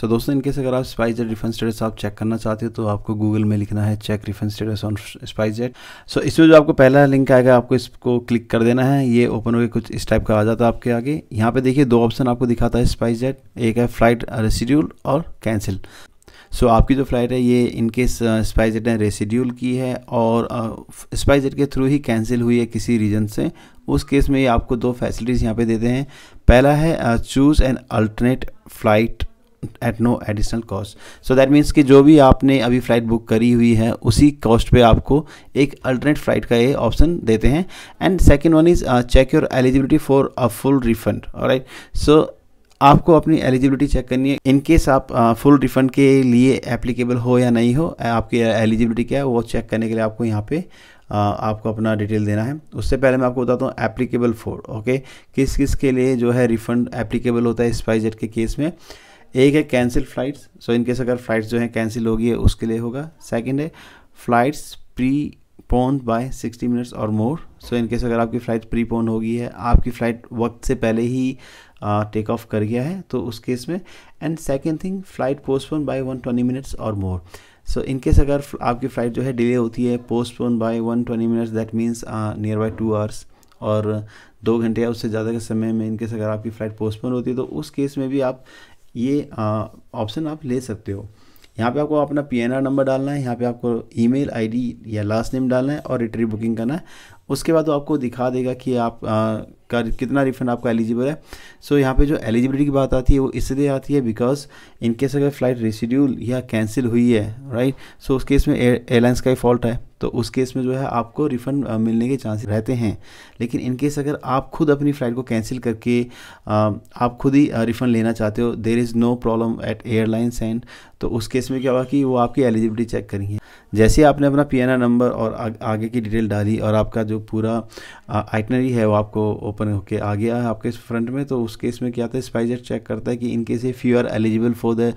सो so, दोस्तों in case अगर आप स्पाइस जेट रिफंड स्टेटस आप चेक करना चाहते हो तो आपको गूगल में लिखना है check refund status on SpiceJet so इसमें जो आपको पहला लिंक आएगा आपको इसको क्लिक कर देना है ये ओपन होकर कुछ इस टाइप का आ जाता है आपके आगे यहाँ पे देखिए दो ऑप्शन आपको दिखाता है स्पाइस जेट एक है फ्लाइट रेसिड्यूल और कैंसिल सो so, आपकी जो फ्लाइट है ये इनकेस स्पाइस जेट ने रेसिड्यूल की है और स्पाइस जेट के थ्रू ही कैंसिल हुई है किसी रीज़न से उस केस में ये आपको दो फैसिलिटीज़ यहाँ पे देते हैं पहला है choose an alternate flight at no additional cost so that means कि जो भी आपने अभी फ़्लाइट बुक करी हुई है उसी कॉस्ट पे आपको एक अल्टरनेट फ़्लाइट का ये ऑप्शन देते हैं and second one is check your eligibility for a full refund right so आपको अपनी एलिजिबिलिटी चेक करनी है इन केस आप फुल uh, रिफंड के लिए एप्लीकेबल हो या नहीं हो uh, आपकी एलिजिबिलिटी क्या है वो चेक करने के लिए आपको यहाँ पे आ, uh, आपको अपना डिटेल देना है उससे पहले मैं आपको बताता हूँ एप्लीकेबल फॉर ओके किस किस के लिए जो है रिफंड एप्लीकेबल होता है स्पाइजेट के केस में एक है कैंसिल फ़्लाइट्स सो इनकेस अगर फ़्लाइट्स जो है कैंसिल होगी है उसके लिए होगा सेकेंड है flights prepone by 60 minutes और मोर सो इनकेस अगर आपकी फ़्लाइट प्री पोन हो गई है आपकी फ़्लाइट वक्त से पहले ही टेक uh, ऑफ कर गया है तो उस केस में and second thing flight postpone by 120 minutes और मोर सो इनकेस अगर आपकी फ़्लाइट जो है डिले होती है postpone by 120 minutes that means near by two hours और दो घंटे या उससे ज़्यादा के समय में इनकेस अगर आपकी फ़्लाइट पोस्टपोन होती है तो उस केस में भी आप ये ऑप्शन आप ले सकते हो यहाँ पे आपको अपना पीएनआर नंबर डालना है यहाँ पे आपको ईमेल आईडी या लास्ट नेम डालना है और रिट्री बुकिंग करना है उसके बाद वो आपको दिखा देगा कि आप का कितना रिफंड आपका एलिजिबल है सो so, यहाँ पे जो एलिजिबिलिटी की बात आती है वो इसलिए आती है बिकॉज इनकेस अगर फ्लाइट रेसिड्यूल या कैंसिल हुई है राइट सो so, उस केस में एयरलाइंस का ही फॉल्ट है तो उस केस में जो है आपको रिफंड मिलने के चांस रहते हैं लेकिन इन केस अगर आप खुद अपनी फ़्लाइट को कैंसिल करके आप खुद ही रिफंड लेना चाहते हो there is no problem at airlines and तो उस केस में क्या हुआ कि वो आपकी एलिजिबिलिटी चेक करेंगे जैसे ही आपने अपना पी नंबर और आ, आगे की डिटेल डाली और आपका जो पूरा आइटनरी है वो आपको ओपन होके आ गया है आपके फ्रंट में तो उस केस में क्या आता है स्पाइजर चेक करता है कि in case if you are eligible for the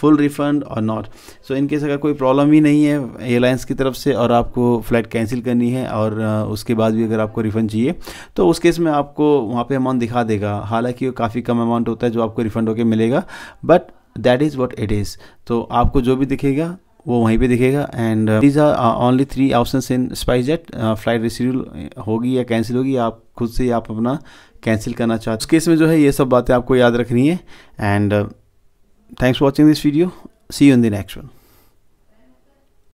full refund or not so in case अगर कोई प्रॉब्लम ही नहीं है एयरलाइंस की तरफ से और आपको फ़्लाइट कैंसिल करनी है और uh, उसके बाद भी अगर आपको रिफ़ंड चाहिए तो उस केस में आपको वहाँ पर अमाउंट दिखा देगा हालाँकि वो काफ़ी कम अमाउंट होता है जो आपको रिफ़ंड होकर मिलेगा but that is what it is तो आपको जो भी दिखेगा वो वहीं पे दिखेगा and these are only three option in SpiceJet flight reschedule होगी या कैंसिल होगी आप खुद से आप अपना कैंसिल करना चाहते उस केस में जो है ये सब बातें आपको याद रखनी है and thanks for watching this video see you in the next one